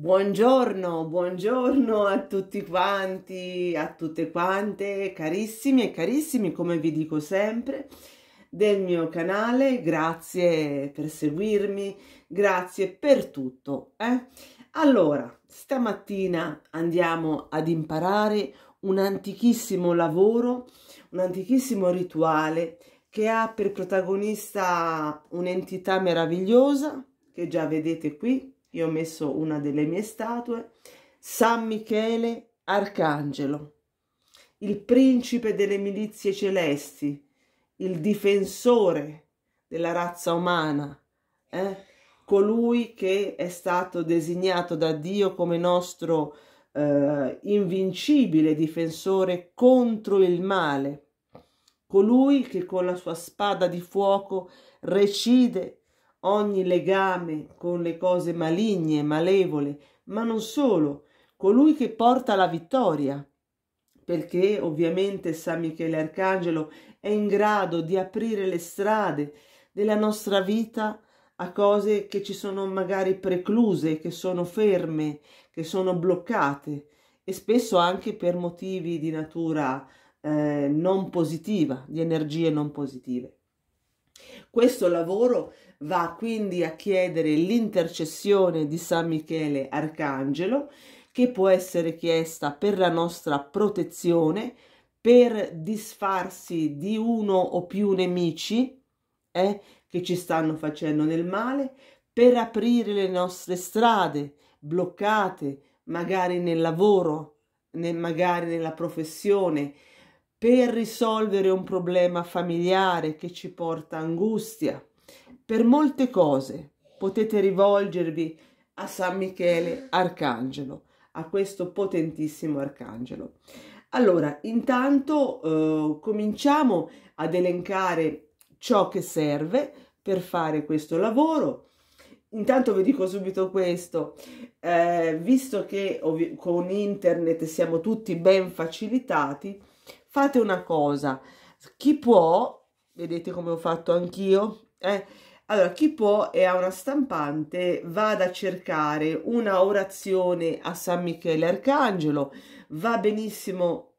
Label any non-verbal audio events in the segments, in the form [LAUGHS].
Buongiorno, buongiorno a tutti quanti, a tutte quante, carissimi e carissimi, come vi dico sempre, del mio canale. Grazie per seguirmi, grazie per tutto. Eh? Allora, stamattina andiamo ad imparare un antichissimo lavoro, un antichissimo rituale che ha per protagonista un'entità meravigliosa, che già vedete qui, io ho messo una delle mie statue, San Michele Arcangelo, il principe delle milizie celesti, il difensore della razza umana, eh? colui che è stato designato da Dio come nostro eh, invincibile difensore contro il male, colui che con la sua spada di fuoco recide ogni legame con le cose maligne, malevole, ma non solo, colui che porta la vittoria, perché ovviamente San Michele Arcangelo è in grado di aprire le strade della nostra vita a cose che ci sono magari precluse, che sono ferme, che sono bloccate e spesso anche per motivi di natura eh, non positiva, di energie non positive. Questo lavoro va quindi a chiedere l'intercessione di San Michele Arcangelo, che può essere chiesta per la nostra protezione, per disfarsi di uno o più nemici eh, che ci stanno facendo del male, per aprire le nostre strade bloccate, magari nel lavoro, nel, magari nella professione, per risolvere un problema familiare che ci porta angustia, per molte cose potete rivolgervi a San Michele Arcangelo, a questo potentissimo arcangelo. Allora, intanto eh, cominciamo ad elencare ciò che serve per fare questo lavoro. Intanto vi dico subito questo, eh, visto che con internet siamo tutti ben facilitati, fate una cosa, chi può, vedete come ho fatto anch'io, eh, allora, chi può e ha una stampante vada a cercare una orazione a San Michele Arcangelo, va benissimo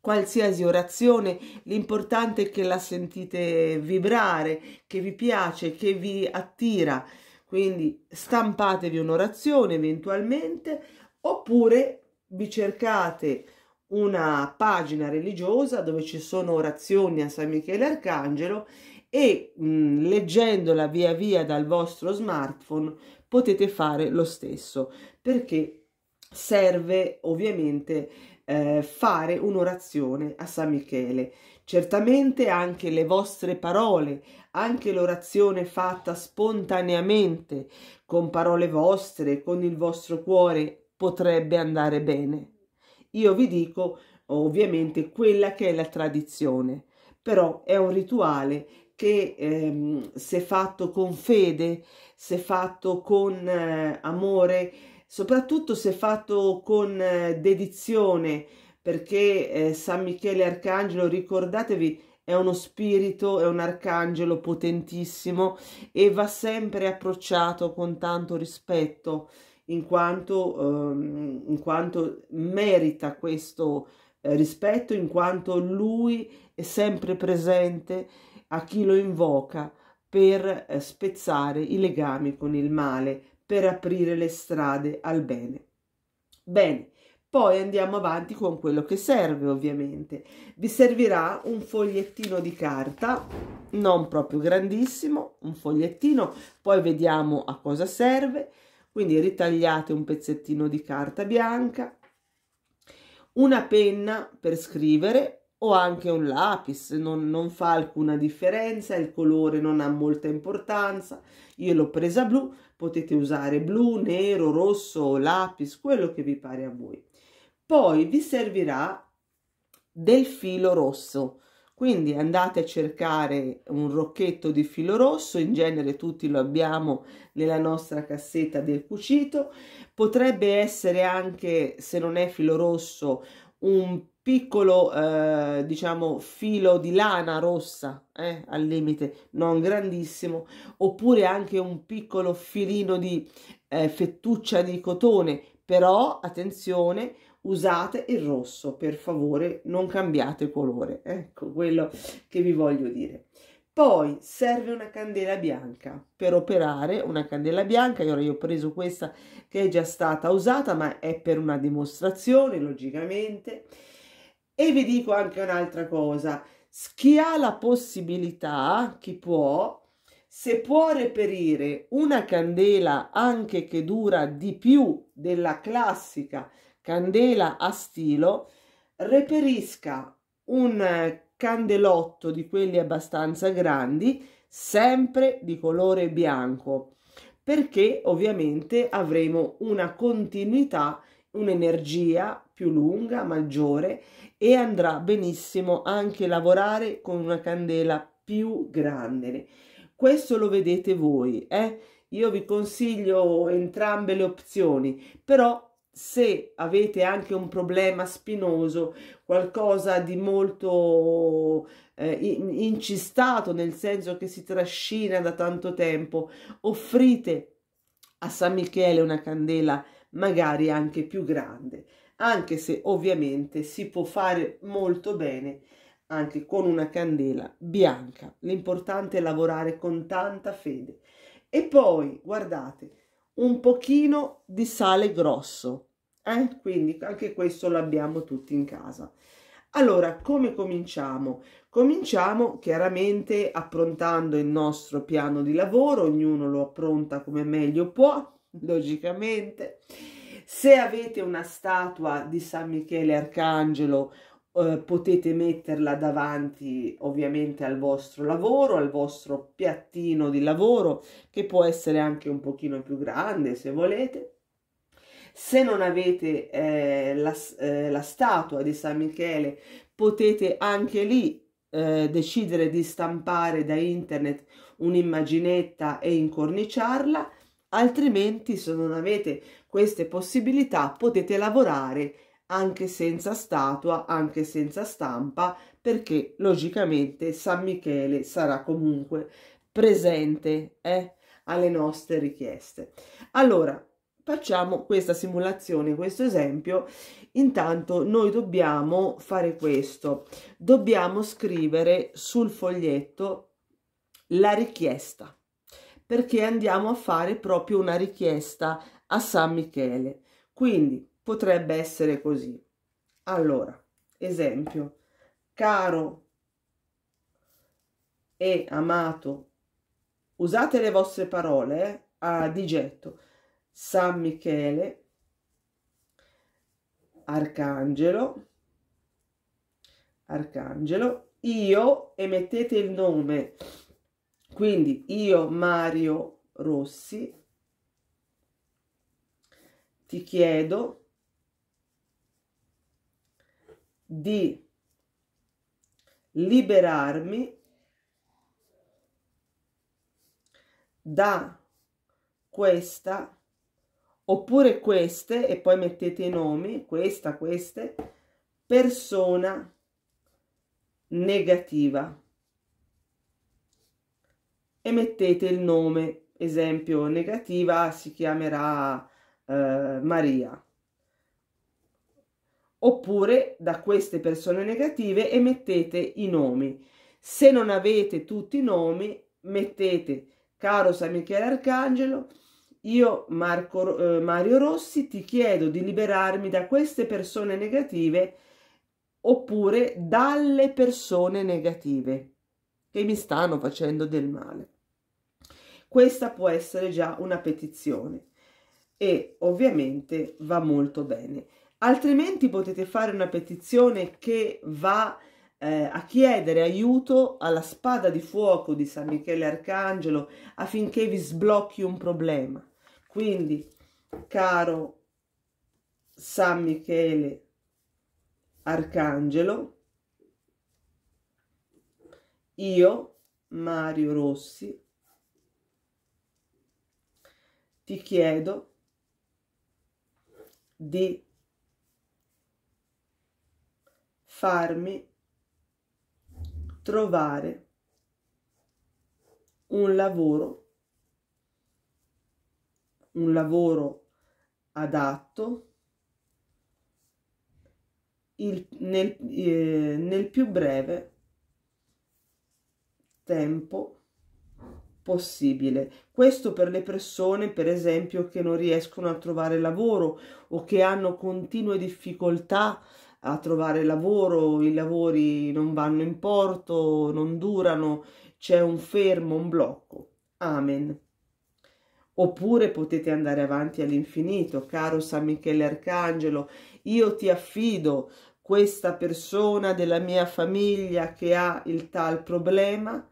qualsiasi orazione, l'importante è che la sentite vibrare, che vi piace, che vi attira. Quindi stampatevi un'orazione eventualmente oppure vi cercate una pagina religiosa dove ci sono orazioni a San Michele Arcangelo e mh, mm, leggendola via via dal vostro smartphone potete fare lo stesso perché serve ovviamente eh, fare un'orazione a San Michele. Certamente anche le vostre parole, anche l'orazione fatta spontaneamente con parole vostre, con il vostro cuore, potrebbe andare bene io vi dico ovviamente quella che è la tradizione, però è un rituale che ehm, se fatto con fede, se fatto con eh, amore, soprattutto se fatto con eh, dedizione, perché eh, San Michele Arcangelo, ricordatevi, è uno spirito, è un arcangelo potentissimo e va sempre approcciato con tanto rispetto in quanto, ehm, in quanto merita questo eh, rispetto, in quanto lui è sempre presente a chi lo invoca per eh, spezzare i legami con il male, per aprire le strade al bene. Bene, poi andiamo avanti con quello che serve ovviamente. Vi servirà un fogliettino di carta, non proprio grandissimo, un fogliettino, poi vediamo a cosa serve. Quindi ritagliate un pezzettino di carta bianca, una penna per scrivere o anche un lapis, non, non fa alcuna differenza, il colore non ha molta importanza. Io l'ho presa blu, potete usare blu, nero, rosso, lapis, quello che vi pare a voi. Poi vi servirà del filo rosso quindi andate a cercare un rocchetto di filo rosso, in genere tutti lo abbiamo nella nostra cassetta del cucito. Potrebbe essere anche, se non è filo rosso, un piccolo eh, diciamo filo di lana rossa eh, al limite non grandissimo oppure anche un piccolo filino di eh, fettuccia di cotone però attenzione usate il rosso, per favore non cambiate colore, ecco quello che vi voglio dire. Poi serve una candela bianca per operare una candela bianca. allora io ho preso questa che è già stata usata, ma è per una dimostrazione, logicamente. E vi dico anche un'altra cosa. Chi ha la possibilità, chi può, se può reperire una candela anche che dura di più della classica candela a stilo reperisca un eh, candelotto di quelli abbastanza grandi sempre di colore bianco perché ovviamente avremo una continuità un'energia più lunga maggiore e andrà benissimo anche lavorare con una candela più grande questo lo vedete voi eh? io vi consiglio entrambe le opzioni però se avete anche un problema spinoso, qualcosa di molto eh, incistato, nel senso che si trascina da tanto tempo, offrite a San Michele una candela magari anche più grande, anche se ovviamente si può fare molto bene anche con una candela bianca. L'importante è lavorare con tanta fede. E poi, guardate, un pochino di sale grosso. Eh? Quindi anche questo l'abbiamo tutti in casa. Allora, come cominciamo? Cominciamo chiaramente approntando il nostro piano di lavoro, ognuno lo appronta come meglio può, [LAUGHS] logicamente. Se avete una statua di San Michele Arcangelo eh, potete metterla davanti ovviamente al vostro lavoro, al vostro piattino di lavoro che può essere anche un pochino più grande se volete. Se non avete eh, la, eh, la, statua di San Michele potete anche lì eh, decidere di stampare da internet un'immaginetta e incorniciarla altrimenti se non avete queste possibilità potete lavorare anche senza statua, anche senza stampa, perché logicamente San Michele sarà comunque presente eh, alle nostre richieste. Allora, facciamo questa simulazione, questo esempio. Intanto noi dobbiamo fare questo. Dobbiamo scrivere sul foglietto la richiesta, perché andiamo a fare proprio una richiesta a San Michele. Quindi potrebbe essere così. Allora, esempio, caro e amato, usate le vostre parole eh, a digetto. San Michele, Arcangelo, Arcangelo, io e mettete il nome. Quindi io Mario Rossi ti chiedo di liberarmi da questa oppure queste e poi mettete i nomi questa queste persona negativa e mettete il nome esempio negativa si chiamerà eh, Maria oppure da queste persone negative e mettete i nomi. Se non avete tutti i nomi, mettete caro San Michele Arcangelo, io Marco, eh, Mario Rossi ti chiedo di liberarmi da queste persone negative oppure dalle persone negative che mi stanno facendo del male. Questa può essere già una petizione e ovviamente va molto bene altrimenti potete fare una petizione che va eh, a chiedere aiuto alla spada di fuoco di San Michele Arcangelo affinché vi sblocchi un problema. Quindi, caro San Michele Arcangelo, io, Mario Rossi, ti chiedo di farmi trovare un lavoro, un lavoro adatto il, nel, eh, nel più breve tempo possibile. Questo per le persone, per esempio, che non riescono a trovare lavoro o che hanno continue difficoltà a trovare lavoro, i lavori non vanno in porto, non durano, c'è un fermo, un blocco. Amen. Oppure potete andare avanti all'infinito, caro San Michele Arcangelo, io ti affido questa persona della mia famiglia che ha il tal problema,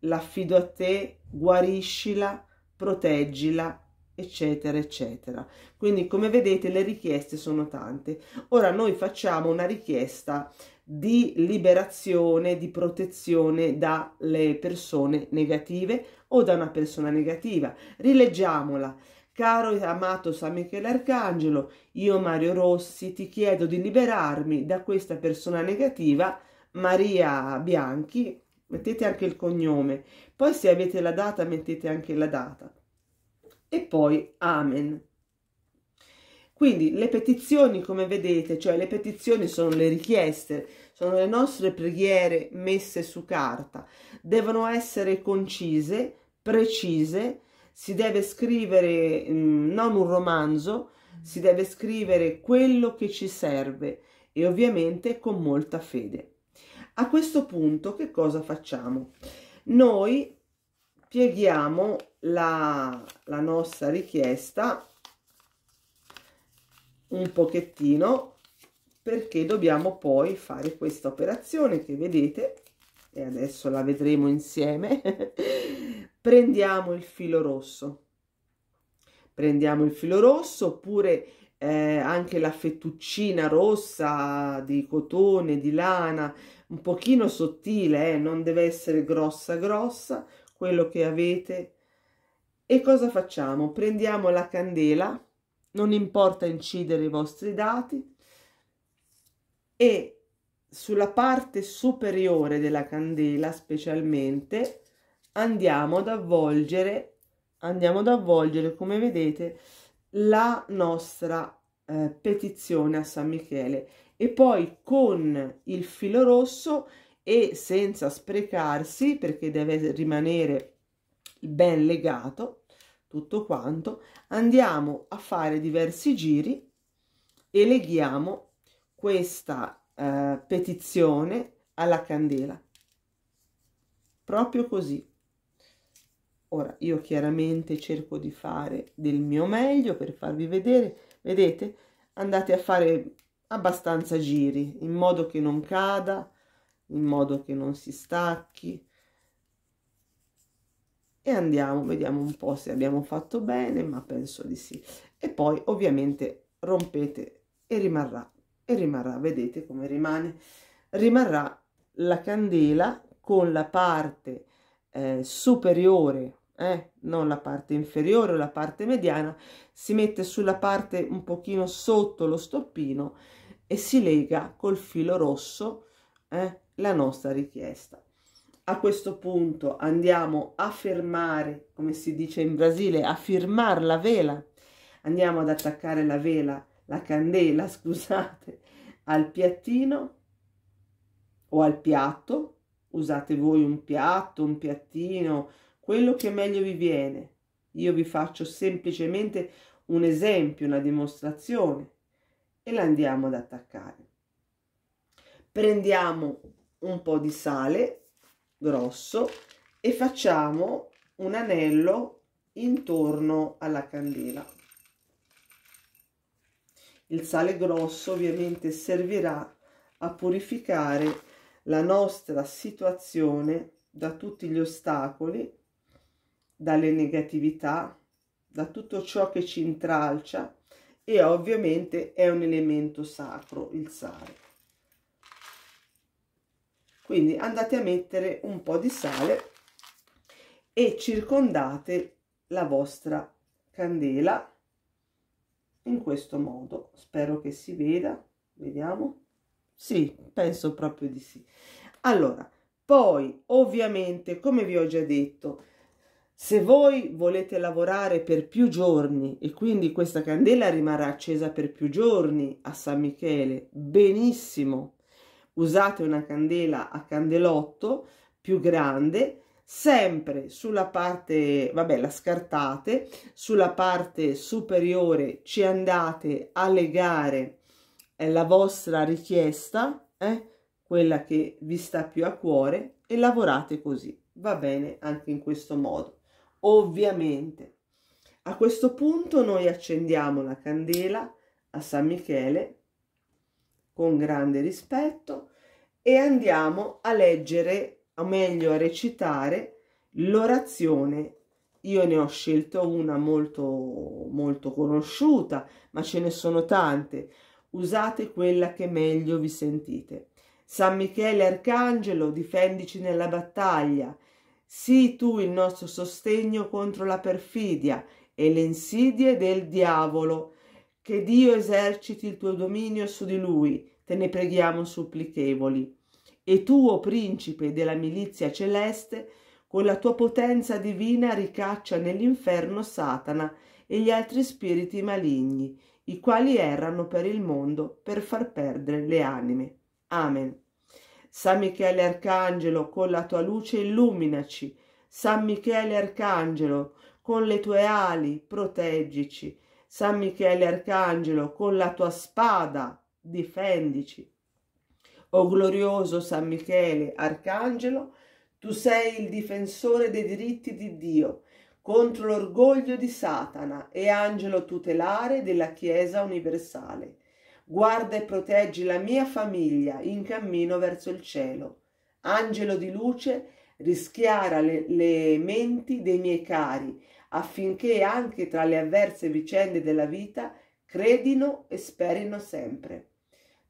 l'affido a te, guariscila, proteggila eccetera eccetera quindi come vedete le richieste sono tante ora noi facciamo una richiesta di liberazione di protezione dalle persone negative o da una persona negativa rileggiamola caro e amato San Michele Arcangelo io Mario Rossi ti chiedo di liberarmi da questa persona negativa Maria Bianchi mettete anche il cognome poi se avete la data mettete anche la data e poi Amen. Quindi le petizioni, come vedete, cioè le petizioni sono le richieste, sono le nostre preghiere messe su carta, devono essere concise, precise, si deve scrivere mm, non un romanzo, si deve scrivere quello che ci serve e ovviamente con molta fede. A questo punto che cosa facciamo? Noi pieghiamo la, la nostra richiesta un pochettino perché dobbiamo poi fare questa operazione che vedete e adesso la vedremo insieme [LAUGHS] prendiamo il filo rosso prendiamo il filo rosso oppure eh, anche la fettuccina rossa di cotone di lana un pochino sottile eh, non deve essere grossa grossa quello che avete e cosa facciamo? Prendiamo la candela, non importa incidere i vostri dati, e sulla parte superiore della candela specialmente andiamo ad avvolgere, andiamo ad avvolgere come vedete, la nostra eh, petizione a San Michele e poi con il filo rosso e senza sprecarsi perché deve rimanere ben legato, tutto quanto, andiamo a fare diversi giri e leghiamo questa eh, petizione alla candela. Proprio così. Ora io chiaramente cerco di fare del mio meglio per farvi vedere, vedete? Andate a fare abbastanza giri in modo che non cada, in modo che non si stacchi, e andiamo, vediamo un po' se abbiamo fatto bene, ma penso di sì. E poi ovviamente rompete e rimarrà, e rimarrà, vedete come rimane? Rimarrà la candela con la parte eh, superiore, eh, non la parte inferiore o la parte mediana, si mette sulla parte un pochino sotto lo stoppino e si lega col filo rosso eh, la nostra richiesta a questo punto andiamo a fermare, come si dice in Brasile, a firmare la vela. Andiamo ad attaccare la vela, la candela, [LAUGHS] scusate, al piattino o al piatto. Usate voi un piatto, un piattino, quello che meglio vi viene. Io vi faccio semplicemente un esempio, una dimostrazione e la andiamo ad attaccare. Prendiamo un po' di sale grosso e facciamo un anello intorno alla candela il sale grosso ovviamente servirà a purificare la nostra situazione da tutti gli ostacoli dalle negatività da tutto ciò che ci intralcia e ovviamente è un elemento sacro il sale quindi andate a mettere un po di sale e circondate la vostra candela in questo modo spero che si veda vediamo sì penso proprio di sì allora poi ovviamente come vi ho già detto se voi volete lavorare per più giorni e quindi questa candela rimarrà accesa per più giorni a San Michele benissimo usate una candela a candelotto più grande sempre sulla parte vabbè la scartate sulla parte superiore ci andate a legare eh, la vostra richiesta eh, quella che vi sta più a cuore e lavorate così va bene anche in questo modo ovviamente a questo punto noi accendiamo la candela a San Michele con grande rispetto e andiamo a leggere, o meglio a recitare, l'orazione. Io ne ho scelto una molto, molto conosciuta, ma ce ne sono tante. Usate quella che meglio vi sentite. San Michele Arcangelo, difendici nella battaglia. Sii tu il nostro sostegno contro la perfidia e le insidie del diavolo che Dio eserciti il tuo dominio su di lui, te ne preghiamo supplichevoli. E tu, o principe della milizia celeste, con la tua potenza divina ricaccia nell'inferno Satana e gli altri spiriti maligni, i quali errano per il mondo per far perdere le anime. Amen. San Michele Arcangelo, con la tua luce illuminaci. San Michele Arcangelo, con le tue ali proteggici. San Michele Arcangelo, con la tua spada difendici. O glorioso San Michele Arcangelo, tu sei il difensore dei diritti di Dio contro l'orgoglio di Satana e angelo tutelare della Chiesa universale. Guarda e proteggi la mia famiglia in cammino verso il cielo. Angelo di luce, rischiara le, le menti dei miei cari affinché anche tra le avverse vicende della vita credino e sperino sempre.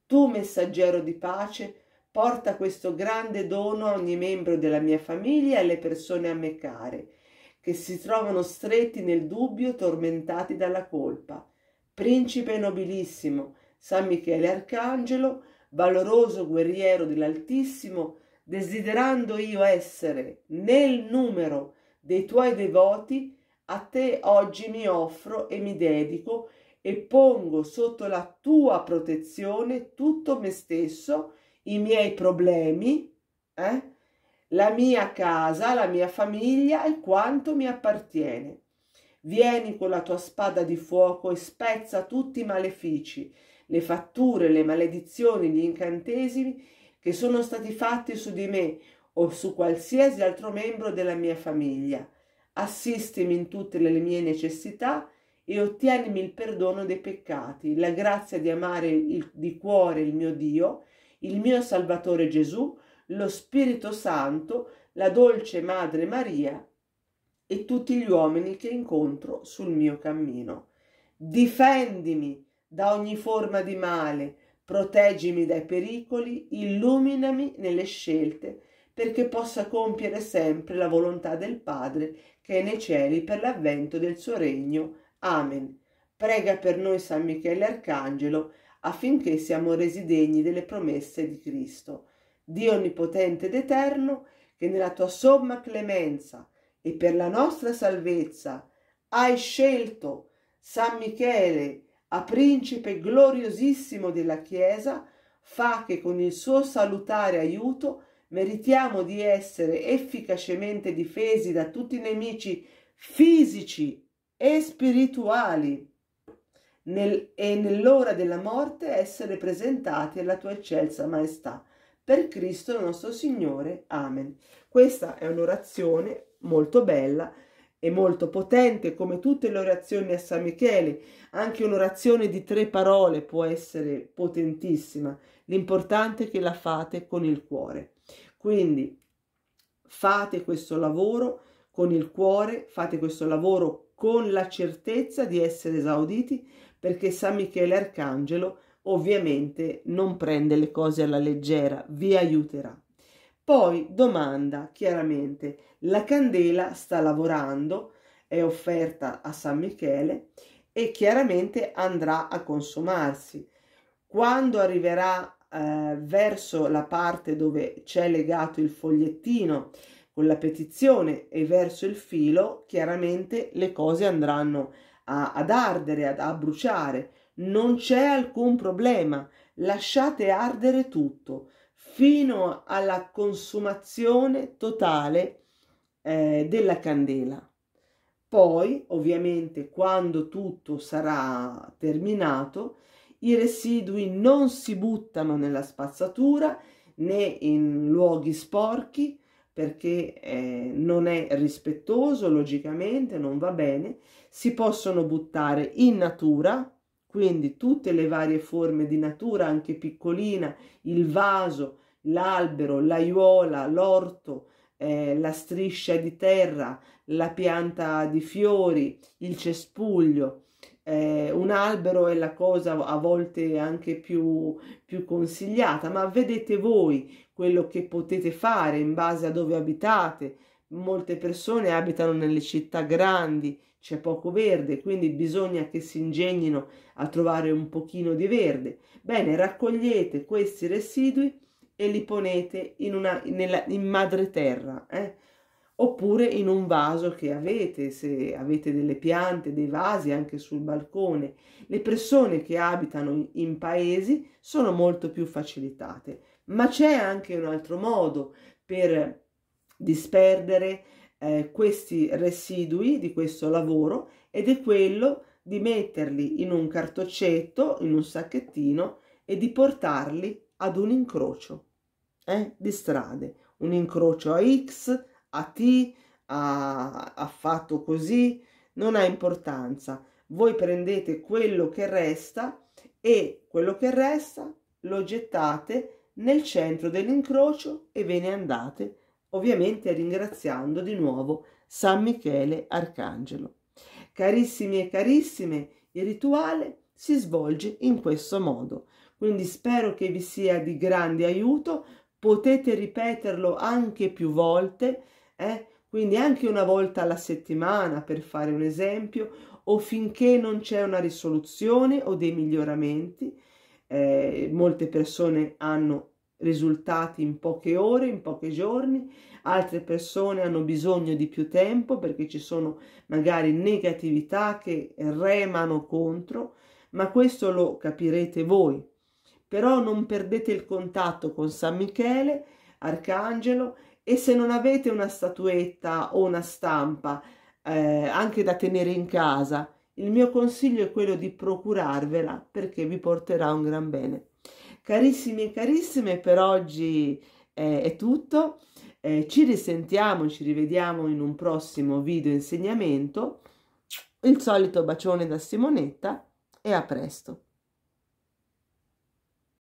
Tu, messaggero di pace, porta questo grande dono a ogni membro della mia famiglia e alle persone a me care, che si trovano stretti nel dubbio, tormentati dalla colpa. Principe nobilissimo, San Michele Arcangelo, valoroso guerriero dell'Altissimo, desiderando io essere nel numero dei tuoi devoti, a te oggi mi offro e mi dedico e pongo sotto la tua protezione tutto me stesso, i miei problemi, eh? la mia casa, la mia famiglia e quanto mi appartiene. Vieni con la tua spada di fuoco e spezza tutti i malefici, le fatture, le maledizioni, gli incantesimi che sono stati fatti su di me o su qualsiasi altro membro della mia famiglia assistimi in tutte le mie necessità e ottienimi il perdono dei peccati, la grazia di amare il, di cuore il mio Dio, il mio Salvatore Gesù, lo Spirito Santo, la dolce Madre Maria e tutti gli uomini che incontro sul mio cammino. Difendimi da ogni forma di male, proteggimi dai pericoli, illuminami nelle scelte perché possa compiere sempre la volontà del Padre che è nei cieli per l'avvento del suo regno. Amen. Prega per noi San Michele Arcangelo affinché siamo resi degni delle promesse di Cristo. Dio Onnipotente ed Eterno, che nella tua somma clemenza e per la nostra salvezza hai scelto San Michele a principe gloriosissimo della Chiesa, fa che con il suo salutare aiuto meritiamo di essere efficacemente difesi da tutti i nemici fisici e spirituali nel, e nell'ora della morte essere presentati alla tua eccelsa maestà. Per Cristo nostro Signore. Amen. Questa è un'orazione molto bella e molto potente come tutte le orazioni a San Michele. Anche un'orazione di tre parole può essere potentissima. L'importante è che la fate con il cuore. Quindi fate questo lavoro con il cuore, fate questo lavoro con la certezza di essere esauditi perché San Michele Arcangelo ovviamente non prende le cose alla leggera, vi aiuterà. Poi domanda chiaramente, la candela sta lavorando, è offerta a San Michele e chiaramente andrà a consumarsi. Quando arriverà eh, verso la parte dove c'è legato il fogliettino con la petizione e verso il filo, chiaramente le cose andranno a, ad ardere, ad, a bruciare. Non c'è alcun problema, lasciate ardere tutto fino alla consumazione totale eh, della candela. Poi, ovviamente, quando tutto sarà terminato, i residui non si buttano nella spazzatura né in luoghi sporchi perché eh, non è rispettoso, logicamente non va bene. Si possono buttare in natura, quindi tutte le varie forme di natura, anche piccolina, il vaso, l'albero, l'aiuola, l'orto, eh, la striscia di terra, la pianta di fiori, il cespuglio, eh, un albero è la cosa a volte anche più, più consigliata, ma vedete voi quello che potete fare in base a dove abitate. Molte persone abitano nelle città grandi, c'è poco verde, quindi bisogna che si ingegnino a trovare un pochino di verde. Bene, raccogliete questi residui e li ponete in, una, nella, in madreterra. Eh? oppure in un vaso che avete, se avete delle piante, dei vasi anche sul balcone. Le persone che abitano in paesi sono molto più facilitate, ma c'è anche un altro modo per disperdere eh, questi residui di questo lavoro ed è quello di metterli in un cartoccetto, in un sacchettino e di portarli ad un incrocio eh, di strade, un incrocio a X, a T ha, ha fatto così, non ha importanza. Voi prendete quello che resta e quello che resta lo gettate nel centro dell'incrocio e ve ne andate, ovviamente ringraziando di nuovo San Michele Arcangelo. Carissimi e carissime, il rituale si svolge in questo modo. Quindi spero che vi sia di grande aiuto, potete ripeterlo anche più volte eh? quindi anche una volta alla settimana per fare un esempio o finché non c'è una risoluzione o dei miglioramenti. Eh, molte persone hanno risultati in poche ore, in pochi giorni, altre persone hanno bisogno di più tempo perché ci sono magari negatività che remano contro, ma questo lo capirete voi. Però non perdete il contatto con San Michele, Arcangelo, e se non avete una statuetta o una stampa eh, anche da tenere in casa, il mio consiglio è quello di procurarvela perché vi porterà un gran bene. Carissimi e carissime, per oggi eh, è tutto. Eh, ci risentiamo, ci rivediamo in un prossimo video insegnamento. Il solito bacione da Simonetta e a presto.